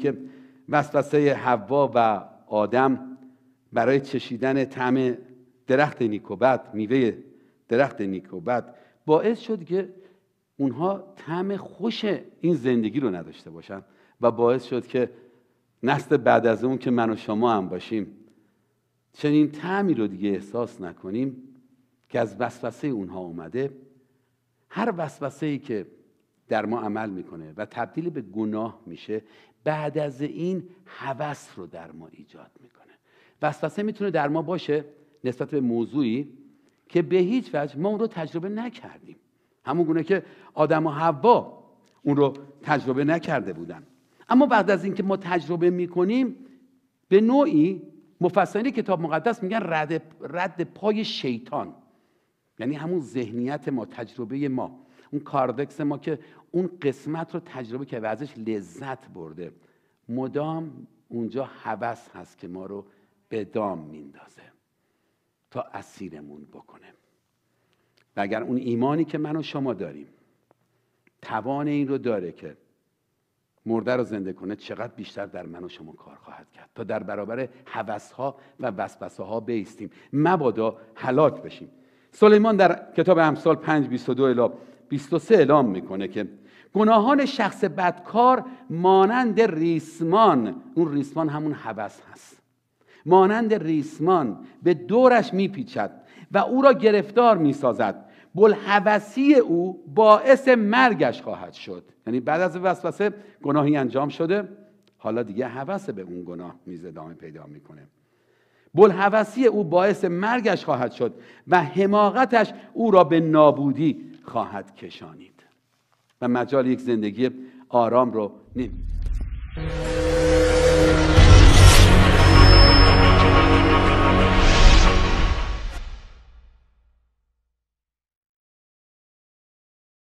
که وسوسه حوا و آدم برای چشیدن طعم درخت بد میوه درخت بد باعث شد که اونها طعم خوش این زندگی رو نداشته باشن و باعث شد که نسل بعد از اون که من و شما هم باشیم چنین طعمی رو دیگه احساس نکنیم که از وسوسه اونها اومده هر وسوسه که در ما عمل میکنه و تبدیل به گناه میشه بعد از این هوس رو در ما ایجاد میکنه وسوسه میتونه در ما باشه نسبت به موضوعی که به هیچ وجه ما اون رو تجربه نکردیم همون گونه که آدم و حوا اون رو تجربه نکرده بودن اما بعد از اینکه ما تجربه میکنیم به نوعی مفصلی کتاب مقدس میگن رد, رد پای شیطان یعنی همون ذهنیت ما تجربه ما اون کاردکس ما که اون قسمت رو تجربه که و ازش لذت برده مدام اونجا هوس هست که ما رو به دام میندازه تا اسیرمون بکنه و اگر اون ایمانی که من و شما داریم توان این رو داره که مرده رو زنده کنه چقدر بیشتر در من و شما کار خواهد کرد تا در برابر حوث ها و وسوسه ها بیستیم مبادا حلاک بشیم سلیمان در کتاب امثال 5 22 الی 23 اعلام میکنه که گناهان شخص بدکار مانند ریسمان اون ریسمان همون هوس هست مانند ریسمان به دورش میپیچد و او را گرفتار میسازد بلحوثی او باعث مرگش خواهد شد یعنی بعد از وسوسه گناهی انجام شده حالا دیگه هوس به اون گناه میز ادامه پیدا میکنه بلحوثی او باعث مرگش خواهد شد و حماقتش او را به نابودی خواهد کشانید و مجال یک زندگی آرام رو نمیده